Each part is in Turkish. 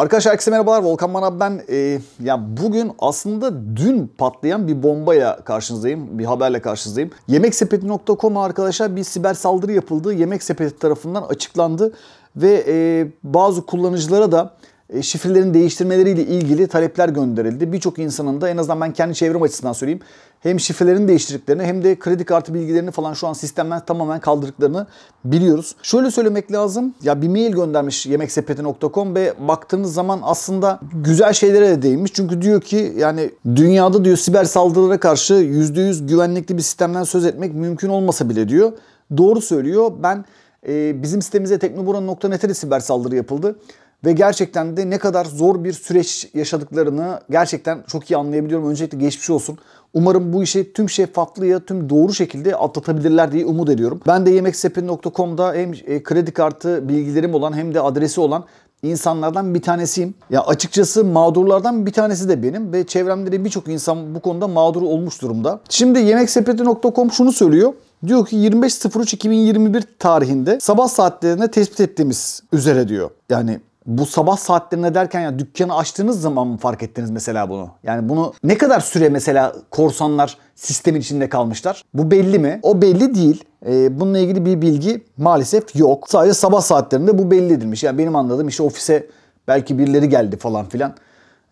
Arkadaşlar herkese merhabalar. Volkan Manab ben. Ee, ya bugün aslında dün patlayan bir bombaya karşınızdayım. Bir haberle karşınızdayım. Yemeksepeti.com'a arkadaşlar bir siber saldırı yapıldı. Yemeksepeti tarafından açıklandı. Ve e, bazı kullanıcılara da e, şifrelerin değiştirmeleriyle ilgili talepler gönderildi. Birçok insanın da en azından ben kendi çevrim açısından söyleyeyim. Hem şifrelerin değiştirdiklerini hem de kredi kartı bilgilerini falan şu an sistemden tamamen kaldırdıklarını biliyoruz. Şöyle söylemek lazım. Ya bir mail göndermiş yemeksepeti.com ve baktığınız zaman aslında güzel şeylere de değinmiş. Çünkü diyor ki yani dünyada diyor siber saldırılara karşı %100 güvenlikli bir sistemden söz etmek mümkün olmasa bile diyor. Doğru söylüyor. Ben e, bizim sitemize teknoburan.net'e siber saldırı yapıldı. Ve gerçekten de ne kadar zor bir süreç yaşadıklarını gerçekten çok iyi anlayabiliyorum. Öncelikle geçmiş olsun. Umarım bu işi tüm şeffaflığa, tüm doğru şekilde atlatabilirler diye umut ediyorum. Ben de yemeksepeti.com'da hem e, kredi kartı bilgilerim olan hem de adresi olan insanlardan bir tanesiyim. Ya açıkçası mağdurlardan bir tanesi de benim ve çevremde birçok insan bu konuda mağdur olmuş durumda. Şimdi yemeksepeti.com şunu söylüyor. Diyor ki 25.03.2021 tarihinde sabah saatlerinde tespit ettiğimiz üzere diyor. Yani bu sabah saatlerinde derken ya dükkanı açtığınız zaman mı fark ettiniz mesela bunu? Yani bunu ne kadar süre mesela korsanlar sistemin içinde kalmışlar? Bu belli mi? O belli değil. Ee, bununla ilgili bir bilgi maalesef yok. Sadece sabah saatlerinde bu belli edilmiş. Yani benim anladığım işte ofise belki birileri geldi falan filan.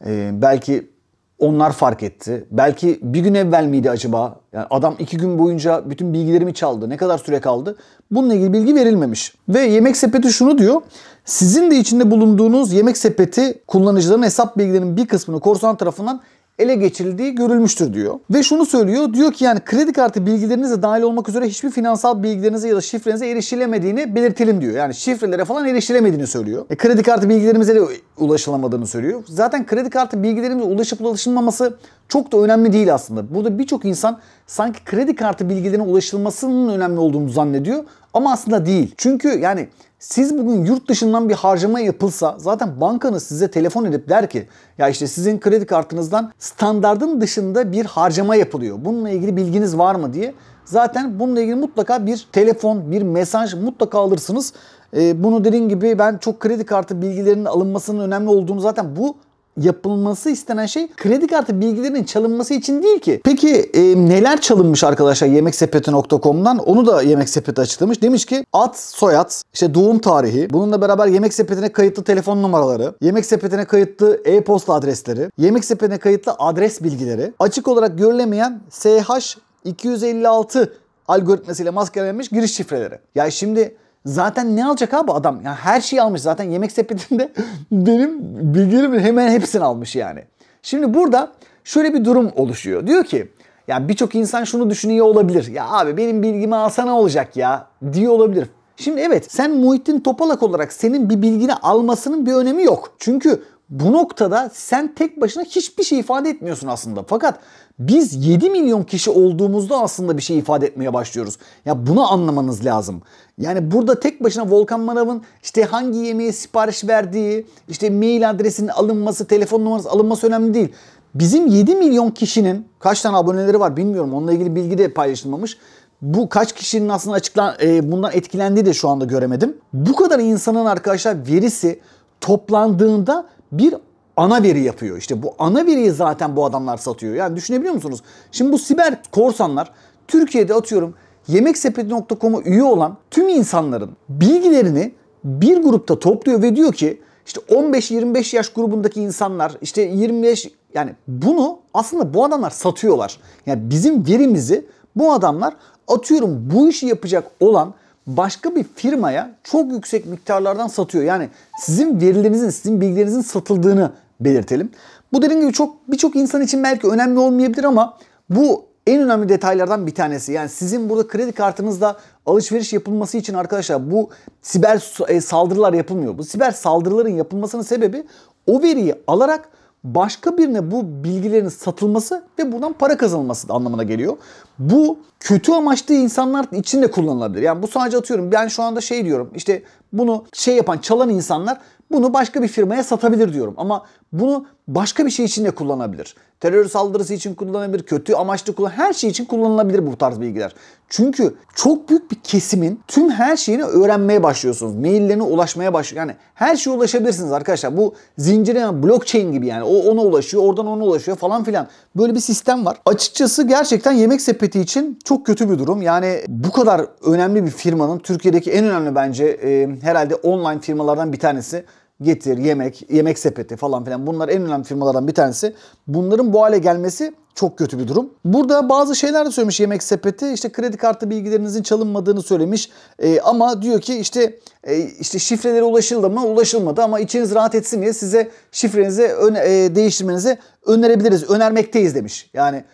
Ee, belki onlar fark etti. Belki bir gün evvel miydi acaba? Yani adam iki gün boyunca bütün bilgilerimi çaldı. Ne kadar süre kaldı? Bununla ilgili bilgi verilmemiş. Ve yemek sepeti şunu diyor. Sizin de içinde bulunduğunuz yemek sepeti kullanıcıların hesap bilgilerinin bir kısmını korsan tarafından ele geçirildiği görülmüştür diyor. Ve şunu söylüyor. Diyor ki yani kredi kartı bilgilerinize dahil olmak üzere hiçbir finansal bilgilerinize ya da şifrenize erişilemediğini belirtelim diyor. Yani şifrelere falan erişilemediğini söylüyor. E, kredi kartı bilgilerimize de ulaşılamadığını söylüyor. Zaten kredi kartı bilgilerimize ulaşıp ulaşılmaması çok da önemli değil aslında. Burada birçok insan sanki kredi kartı bilgilerine ulaşılmasının önemli olduğunu zannediyor. Ama aslında değil. Çünkü yani siz bugün yurt dışından bir harcama yapılsa zaten bankanız size telefon edip der ki ya işte sizin kredi kartınızdan standardın dışında bir harcama yapılıyor. Bununla ilgili bilginiz var mı diye. Zaten bununla ilgili mutlaka bir telefon, bir mesaj mutlaka alırsınız. Ee, bunu dediğim gibi ben çok kredi kartı bilgilerinin alınmasının önemli olduğunu zaten bu yapılması istenen şey kredi kartı bilgilerinin çalınması için değil ki. Peki e, neler çalınmış arkadaşlar yemeksepeti.com'dan? Onu da Yemek Sepeti açıklamış. Demiş ki ad, soyad, işte doğum tarihi, bununla beraber Yemek Sepeti'ne kayıtlı telefon numaraları, Yemek Sepeti'ne kayıtlı e-posta adresleri, Yemek Sepeti'ne kayıtlı adres bilgileri, açık olarak görülemeyen SH 256 algoritmasıyla maskelenmiş giriş şifreleri. Ya yani şimdi Zaten ne alacak abi adam? Yani her şeyi almış zaten yemek sepetinde benim bilgilerimin hemen hepsini almış yani. Şimdi burada şöyle bir durum oluşuyor. Diyor ki ya birçok insan şunu düşünüyor olabilir. Ya abi benim bilgimi alsa ne olacak ya diyor olabilir. Şimdi evet sen Muhittin Topalak olarak senin bir bilgini almasının bir önemi yok. Çünkü bu noktada sen tek başına hiçbir şey ifade etmiyorsun aslında. Fakat biz 7 milyon kişi olduğumuzda aslında bir şey ifade etmeye başlıyoruz. Ya bunu anlamanız lazım. Yani burada tek başına Volkan Manav'ın işte hangi yemeğe sipariş verdiği, işte mail adresinin alınması, telefon numarası alınması önemli değil. Bizim 7 milyon kişinin kaç tane aboneleri var bilmiyorum. Onunla ilgili bilgi de paylaşılmamış. Bu kaç kişinin aslında açıklan e, bundan etkilendiği de şu anda göremedim. Bu kadar insanın arkadaşlar verisi toplandığında bir ana veri yapıyor. İşte bu ana veriyi zaten bu adamlar satıyor. Yani düşünebiliyor musunuz? Şimdi bu siber korsanlar Türkiye'de atıyorum yemeksepeti.com'a üye olan tüm insanların bilgilerini bir grupta topluyor ve diyor ki işte 15-25 yaş grubundaki insanlar işte 25 yani bunu aslında bu adamlar satıyorlar. Yani bizim verimizi bu adamlar atıyorum bu işi yapacak olan başka bir firmaya çok yüksek miktarlardan satıyor. Yani sizin verilerinizin, sizin bilgilerinizin satıldığını belirtelim. Bu dediğim gibi çok birçok insan için belki önemli olmayabilir ama bu en önemli detaylardan bir tanesi. Yani sizin burada kredi kartınızla alışveriş yapılması için arkadaşlar bu siber e, saldırılar yapılmıyor. Bu siber saldırıların yapılmasının sebebi o veriyi alarak başka birine bu bilgilerin satılması ve buradan para kazanılması anlamına geliyor. Bu kötü amaçlı insanlar için de kullanılabilir. Yani bu sadece atıyorum ben şu anda şey diyorum işte bunu şey yapan çalan insanlar bunu başka bir firmaya satabilir diyorum. Ama bunu başka bir şey için de kullanabilir. Terör saldırısı için kullanabilir, kötü amaçlı kullan her şey için kullanılabilir bu tarz bilgiler. Çünkü çok büyük bir kesimin tüm her şeyini öğrenmeye başlıyorsunuz. Maillerine ulaşmaya başlıyor. Yani her şeye ulaşabilirsiniz arkadaşlar. Bu zincire yani blockchain gibi yani. O ona ulaşıyor, oradan ona ulaşıyor falan filan. Böyle bir sistem var. Açıkçası gerçekten yemek sepeti için çok kötü bir durum. Yani bu kadar önemli bir firmanın Türkiye'deki en önemli bence e, herhalde online firmalardan bir tanesi. Getir, yemek, yemek sepeti falan filan bunlar en önemli firmalardan bir tanesi. Bunların bu hale gelmesi çok kötü bir durum. Burada bazı şeyler de söylemiş yemek sepeti. İşte kredi kartı bilgilerinizin çalınmadığını söylemiş. E, ama diyor ki işte e, işte şifrelere ulaşıldı mı? Ulaşılmadı ama içiniz rahat etsin diye size şifrenizi öne, e, değiştirmenizi önerebiliriz. Önermekteyiz demiş. Yani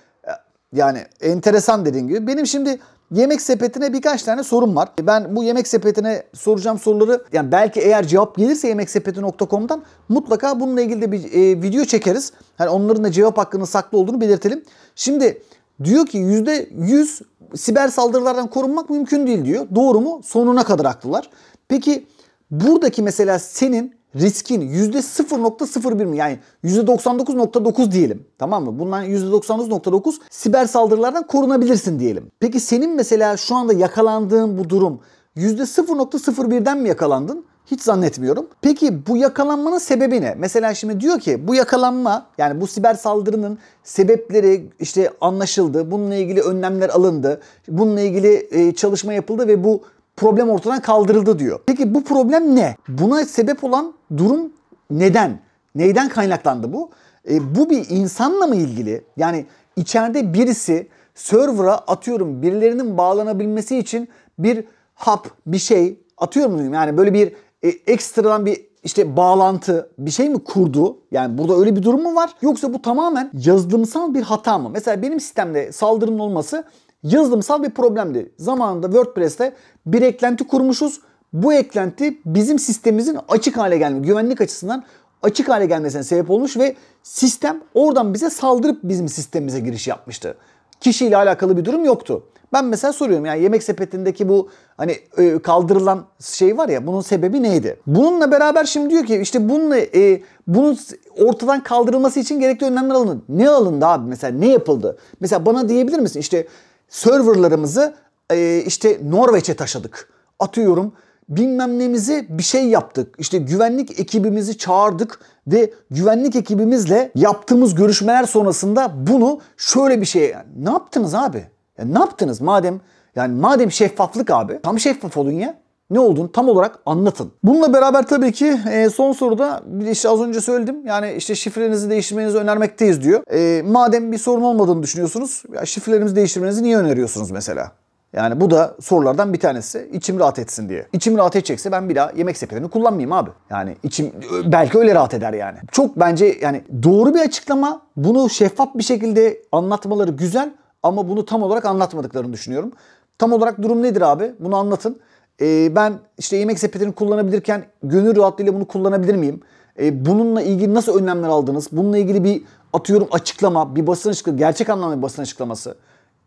yani enteresan dediğim gibi. Benim şimdi Yemek sepetine birkaç tane sorum var. Ben bu yemek sepetine soracağım soruları yani belki eğer cevap gelirse yemeksepeti.com'dan mutlaka bununla ilgili de bir e, video çekeriz. Hani onların da cevap hakkının saklı olduğunu belirtelim. Şimdi diyor ki %100 siber saldırılardan korunmak mümkün değil diyor. Doğru mu? Sonuna kadar haklılar. Peki buradaki mesela senin riskin %0.01 mi yani %99.9 diyelim tamam mı? Bundan %99.9 siber saldırılardan korunabilirsin diyelim. Peki senin mesela şu anda yakalandığın bu durum %0.01'den mi yakalandın? Hiç zannetmiyorum. Peki bu yakalanmanın sebebi ne? Mesela şimdi diyor ki bu yakalanma yani bu siber saldırının sebepleri işte anlaşıldı. Bununla ilgili önlemler alındı. Bununla ilgili e, çalışma yapıldı ve bu problem ortadan kaldırıldı diyor. Peki bu problem ne? Buna sebep olan durum neden? Neyden kaynaklandı bu? E, bu bir insanla mı ilgili? Yani içeride birisi server'a atıyorum birilerinin bağlanabilmesi için bir hap, bir şey atıyorum muyum? Yani böyle bir e, ekstradan bir işte bağlantı bir şey mi kurdu? Yani burada öyle bir durum mu var? Yoksa bu tamamen yazılımsal bir hata mı? Mesela benim sistemde saldırının olması yazılımsal bir problemdi. Zamanında WordPress'te bir eklenti kurmuşuz. Bu eklenti bizim sistemimizin açık hale gelmiş, güvenlik açısından açık hale gelmesine sebep olmuş ve sistem oradan bize saldırıp bizim sistemimize giriş yapmıştı. Kişiyle alakalı bir durum yoktu. Ben mesela soruyorum yani yemek sepetindeki bu hani e, kaldırılan şey var ya bunun sebebi neydi? Bununla beraber şimdi diyor ki işte bununla e, bunun ortadan kaldırılması için gerekli önlemler alındı. Ne alındı abi mesela ne yapıldı? Mesela bana diyebilir misin işte serverlarımızı e, işte Norveç'e taşıdık. Atıyorum bilmem nemizi bir şey yaptık. İşte güvenlik ekibimizi çağırdık ve güvenlik ekibimizle yaptığımız görüşmeler sonrasında bunu şöyle bir şey ne yaptınız abi? Ya ne yaptınız madem yani madem şeffaflık abi tam şeffaf olun ya ne olduğunu tam olarak anlatın. Bununla beraber tabii ki e, son soruda işte az önce söyledim. Yani işte şifrenizi değiştirmenizi önermekteyiz diyor. E, madem bir sorun olmadığını düşünüyorsunuz ya şifrelerimizi değiştirmenizi niye öneriyorsunuz mesela? Yani bu da sorulardan bir tanesi. İçim rahat etsin diye. İçim rahat edecekse ben bir daha yemek sepetini kullanmayayım abi. Yani içim belki öyle rahat eder yani. Çok bence yani doğru bir açıklama. Bunu şeffaf bir şekilde anlatmaları güzel ama bunu tam olarak anlatmadıklarını düşünüyorum. Tam olarak durum nedir abi? Bunu anlatın e, ben işte yemek sepetini kullanabilirken gönül rahatlığıyla bunu kullanabilir miyim? E, bununla ilgili nasıl önlemler aldınız? Bununla ilgili bir atıyorum açıklama, bir basın açıklaması, gerçek anlamda bir basın açıklaması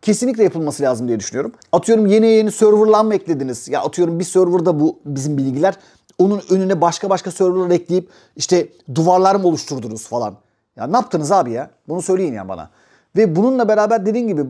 kesinlikle yapılması lazım diye düşünüyorum. Atıyorum yeni yeni serverlar mı eklediniz? Ya atıyorum bir serverda bu bizim bilgiler. Onun önüne başka başka serverlar ekleyip işte duvarlar mı oluşturdunuz falan. Ya ne yaptınız abi ya? Bunu söyleyin ya bana. Ve bununla beraber dediğim gibi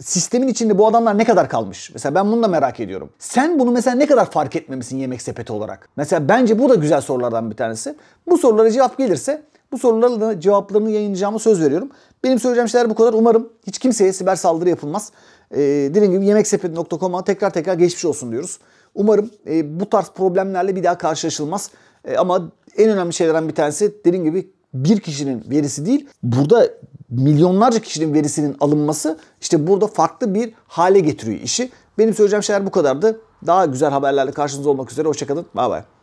sistemin içinde bu adamlar ne kadar kalmış? Mesela ben bunu da merak ediyorum. Sen bunu mesela ne kadar fark etmemişsin yemek sepeti olarak? Mesela bence bu da güzel sorulardan bir tanesi. Bu sorulara cevap gelirse bu soruların cevaplarını yayınlayacağımı söz veriyorum. Benim söyleyeceğim şeyler bu kadar. Umarım hiç kimseye siber saldırı yapılmaz. Ee, dediğim gibi yemeksepeti.com'a tekrar tekrar geçmiş olsun diyoruz. Umarım e, bu tarz problemlerle bir daha karşılaşılmaz. E, ama en önemli şeylerden bir tanesi dediğim gibi bir kişinin verisi değil. Burada milyonlarca kişinin verisinin alınması işte burada farklı bir hale getiriyor işi. Benim söyleyeceğim şeyler bu kadardı. Daha güzel haberlerle karşınızda olmak üzere. Hoşçakalın. Bay bay.